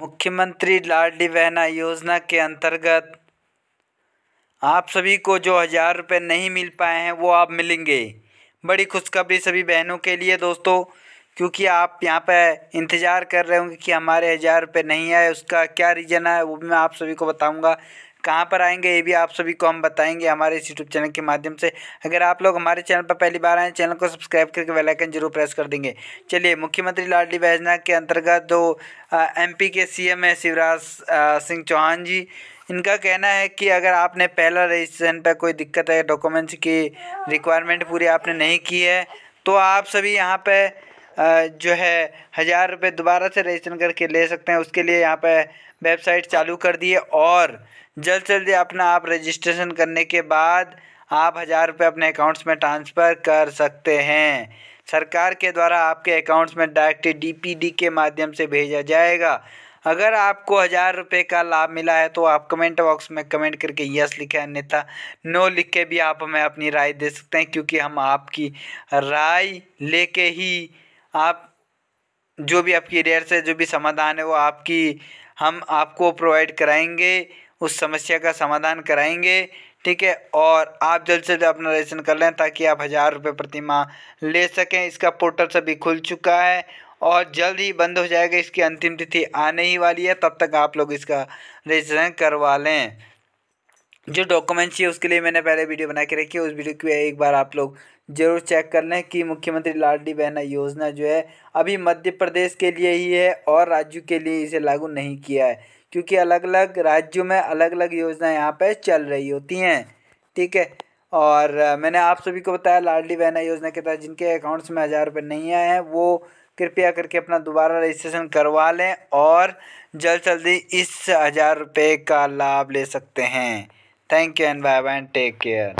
मुख्यमंत्री लाडली बहना योजना के अंतर्गत आप सभी को जो हज़ार रुपये नहीं मिल पाए हैं वो आप मिलेंगे बड़ी खुशखबरी सभी बहनों के लिए दोस्तों क्योंकि आप यहाँ पे इंतज़ार कर रहे होंगे कि हमारे हज़ार रुपये नहीं आए उसका क्या रीज़न है वो भी मैं आप सभी को बताऊँगा कहाँ पर आएंगे ये भी आप सभी को हम बताएंगे हमारे इस यूट्यूब चैनल के माध्यम से अगर आप लोग हमारे चैनल पर पहली बार आए चैनल को सब्सक्राइब करके वेलाइकन जरूर प्रेस कर देंगे चलिए मुख्यमंत्री लाडली योजना के अंतर्गत जो एम के सी है शिवराज सिंह चौहान जी इनका कहना है कि अगर आपने पहला रजिस्ट्रेशन पर कोई दिक्कत है डॉक्यूमेंट्स की रिक्वायरमेंट पूरी आपने नहीं की है तो आप सभी यहाँ पर जो है हज़ार रुपये दोबारा से रजिस्ट्रेशन करके ले सकते हैं उसके लिए यहाँ पे वेबसाइट चालू कर दिए और जल्द से जल्द अपना आप रजिस्ट्रेशन करने के बाद आप हज़ार रुपये अपने अकाउंट्स में ट्रांसफ़र कर सकते हैं सरकार के द्वारा आपके अकाउंट्स में डायरेक्ट डीपीडी के माध्यम से भेजा जाएगा अगर आपको हज़ार रुपये का लाभ मिला है तो आप कमेंट बॉक्स में कमेंट करके यस लिखें अन्यथा नो लिख के भी आप हमें अपनी राय दे सकते हैं क्योंकि हम आपकी राय लेके ही आप जो भी आपकी एरियर से जो भी समाधान है वो आपकी हम आपको प्रोवाइड कराएंगे उस समस्या का समाधान कराएंगे ठीक है और आप जल्द से जल्द अपना रजिस्ट्रेशन कर लें ताकि आप हज़ार रुपये प्रति माह ले सकें इसका पोर्टल सभी खुल चुका है और जल्द ही बंद हो जाएगा इसकी अंतिम तिथि आने ही वाली है तब तक आप लोग इसका रजिस्ट्रेशन करवा लें जो डॉक्यूमेंट्स है उसके लिए मैंने पहले वीडियो बना के रखी है उस वीडियो की एक बार आप लोग जरूर चेक कर लें कि मुख्यमंत्री लाडली बहना योजना जो है अभी मध्य प्रदेश के लिए ही है और राज्यों के लिए इसे लागू नहीं किया है क्योंकि अलग अलग राज्यों में अलग अलग योजनाएं यहाँ पर चल रही होती हैं ठीक है और मैंने आप सभी को बताया लाडली बहना योजना के तहत जिनके अकाउंट्स में हज़ार रुपये नहीं आए हैं वो कृपया करके अपना दोबारा रजिस्ट्रेशन करवा लें और जल्द जल्दी इस हज़ार रुपये का लाभ ले सकते हैं Thank you and bye bye and take care.